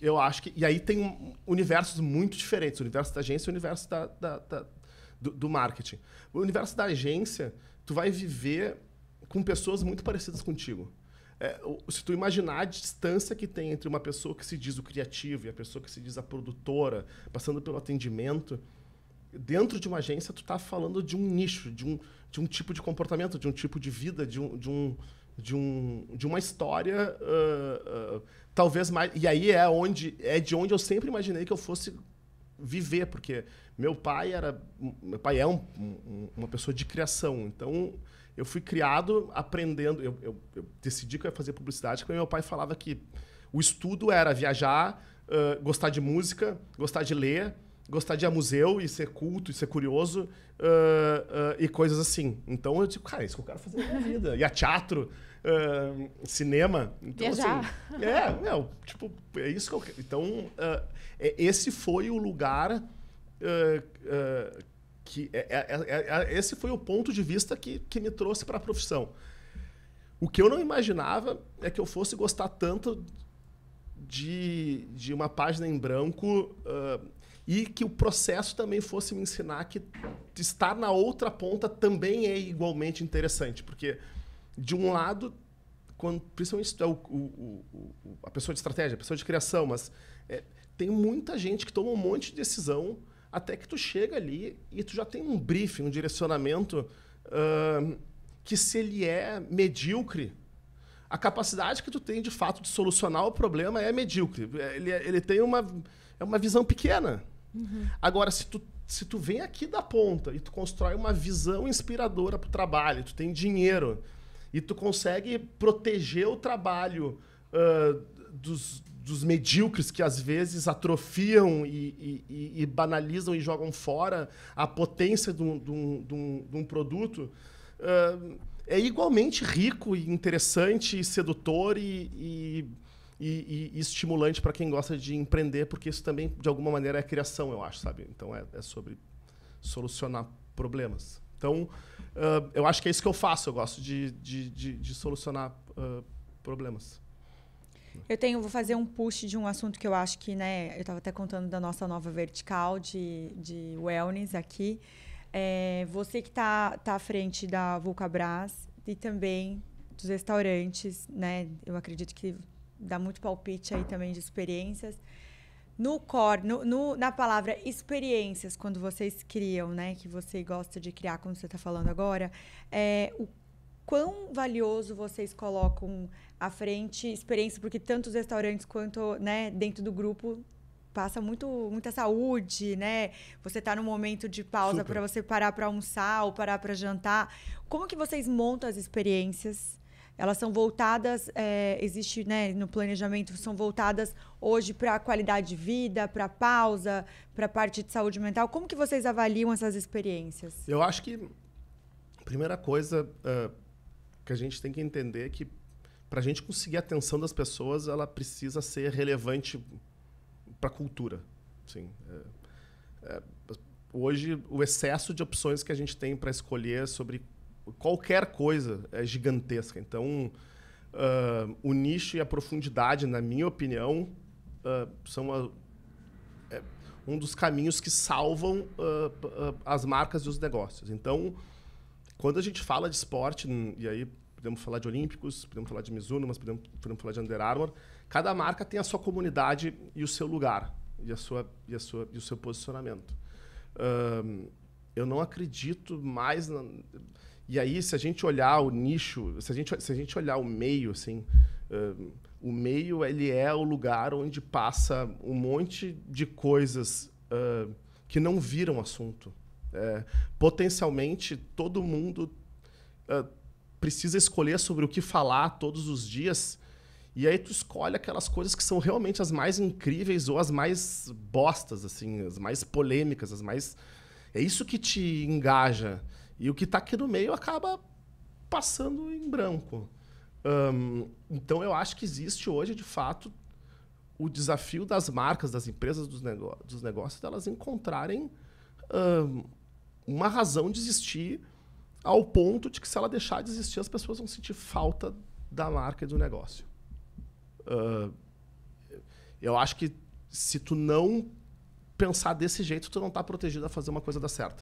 eu acho que. E aí tem universos muito diferentes: o universo da agência e o universo da, da, da do, do, marketing. O universo da agência, tu vai viver com pessoas muito parecidas contigo. É, se tu imaginar a distância que tem entre uma pessoa que se diz o criativo e a pessoa que se diz a produtora, passando pelo atendimento, dentro de uma agência, tu está falando de um nicho, de um, de um tipo de comportamento, de um tipo de vida, de um, de um de, um, de uma história uh, uh, talvez mais e aí é onde é de onde eu sempre imaginei que eu fosse viver porque meu pai era meu pai é um, um, uma pessoa de criação então eu fui criado aprendendo eu, eu, eu decidi que eu ia fazer publicidade porque meu pai falava que o estudo era viajar uh, gostar de música gostar de ler gostar de ir a museu e ser culto e ser curioso uh, uh, e coisas assim. Então eu digo, cara, é isso que eu quero fazer na minha vida. E a teatro, uh, cinema. Então, assim, Viajar. Assim, é, meu, tipo, é isso que eu quero. Então, é, esse foi o lugar que. É é, é, é, esse foi o ponto de vista que, que me trouxe para a profissão. O que eu não imaginava é que eu fosse gostar tanto de, de uma página em branco uh, e que o processo também fosse me ensinar que estar na outra ponta também é igualmente interessante, porque de um lado, quando, principalmente é o, o, o, a pessoa de estratégia, a pessoa de criação, mas é, tem muita gente que toma um monte de decisão até que tu chega ali e tu já tem um briefing, um direcionamento uh, que se ele é medíocre, a capacidade que tu tem de fato de solucionar o problema é medíocre. É, ele, é, ele tem uma, é uma visão pequena. Uhum. Agora, se tu, se tu vem aqui da ponta e tu constrói uma visão inspiradora para o trabalho, tu tem dinheiro e tu consegue proteger o trabalho uh, dos, dos medíocres que às vezes atrofiam e, e, e, banalizam e jogam fora a potência de um, de um, de um, de um produto, uh, é igualmente rico e interessante e sedutor e, e e, e, estimulante para quem gosta de empreender, porque isso também, de alguma maneira, é criação, eu acho, sabe? Então, é, é sobre solucionar problemas. Então, uh, eu acho que é isso que eu faço. Eu gosto de, de, de, de solucionar uh, problemas. Eu tenho, vou fazer um push de um assunto que eu acho que, né, eu estava até contando da nossa nova vertical de, de wellness aqui. É, você que está tá à frente da Vulcabras e também dos restaurantes, né, eu acredito que dá muito palpite aí também de experiências. No core, no, no, na palavra experiências, quando vocês criam, né? Que você gosta de criar, como você está falando agora, é, o quão valioso vocês colocam à frente experiência, porque tanto os restaurantes quanto né, dentro do grupo passa muito muita saúde, né? Você está no momento de pausa para você parar para almoçar ou parar para jantar. Como que vocês montam as experiências elas são voltadas, é, existe né, no planejamento, são voltadas hoje para a qualidade de vida, para pausa, para a parte de saúde mental. Como que vocês avaliam essas experiências? Eu acho que a primeira coisa uh, que a gente tem que entender é que para a gente conseguir a atenção das pessoas, ela precisa ser relevante para a cultura. Sim. é, é, hoje, o excesso de opções que a gente tem para escolher sobre qualquer coisa é gigantesca. Então, uh, o nicho e a profundidade, na minha opinião, uh, são a, é um dos caminhos que salvam uh, as marcas e os negócios. Então, quando a gente fala de esporte, e aí podemos falar de Olímpicos, podemos falar de Mizuno, mas podemos, podemos falar de Under Armour, cada marca tem a sua comunidade e o seu lugar, e, a sua, e, a sua, e o seu posicionamento. eu não acredito mais... Na, e aí, se a gente olhar o nicho, se a gente, se a gente olhar o meio, assim, uh, o meio ele é o lugar onde passa um monte de coisas uh, que não viram assunto. É, potencialmente, todo mundo uh, precisa escolher sobre o que falar todos os dias. E aí tu escolhe aquelas coisas que são realmente as mais incríveis ou as mais bostas, assim, as mais polêmicas, as mais... É isso que te engaja. E o que está aqui no meio acaba passando em branco. Um, então, eu acho que existe hoje, de fato, o desafio das marcas, das empresas, dos, negó dos negócios, delas encontrarem um, uma razão de existir ao ponto de que, se ela deixar de existir, as pessoas vão sentir falta da marca e do negócio. Uh, eu acho que se tu não pensar desse jeito, tu não está protegido a fazer uma coisa dar certo.